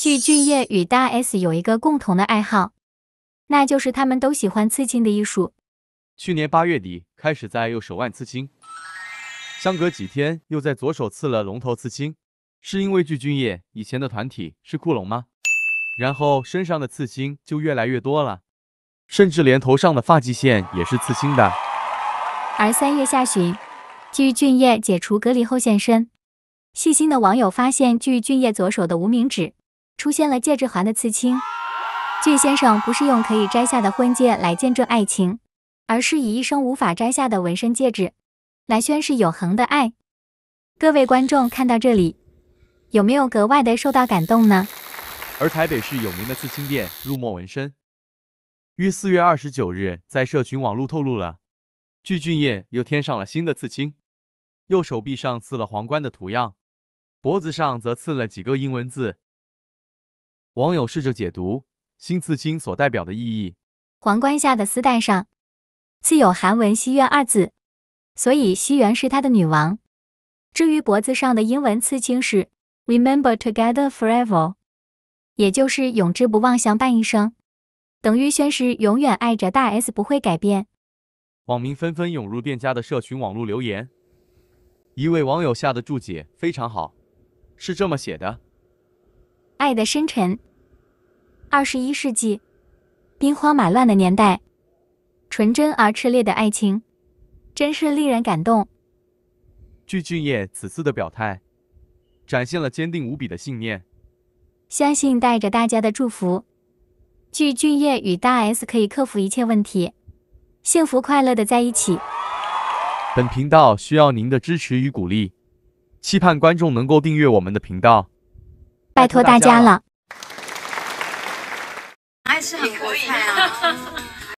据俊晔与大 S 有一个共同的爱好，那就是他们都喜欢刺青的艺术。去年八月底开始在右手腕刺青，相隔几天又在左手刺了龙头刺青。是因为据俊晔以前的团体是酷龙吗？然后身上的刺青就越来越多了，甚至连头上的发际线也是刺青的。而三月下旬，据俊晔解除隔离后现身，细心的网友发现据俊晔左手的无名指。出现了戒指环的刺青。巨先生不是用可以摘下的婚戒来见证爱情，而是以一生无法摘下的纹身戒指来宣誓永恒的爱。各位观众看到这里，有没有格外的受到感动呢？而台北市有名的刺青店入墨纹身，于四月二十九日在社群网络透露了，具俊晔又添上了新的刺青，右手臂上刺了皇冠的图样，脖子上则刺了几个英文字。网友试着解读新刺青所代表的意义，皇冠下的丝带上，刺有韩文西苑”二字，所以西元是他的女王。至于脖子上的英文刺青是 Remember Together Forever，也就是永志不忘相伴一生，等于宣誓永远爱着大 S 不会改变。网民纷纷涌入店家的社群网络留言，一位网友下的注解非常好，是这么写的：爱的深沉。二十一世纪，兵荒马乱的年代，纯真而炽烈的爱情，真是令人感动。据俊烨此次的表态，展现了坚定无比的信念，相信带着大家的祝福，据俊烨与大 S 可以克服一切问题，幸福快乐的在一起。本频道需要您的支持与鼓励，期盼观众能够订阅我们的频道，拜托大家了。还是很可以啊。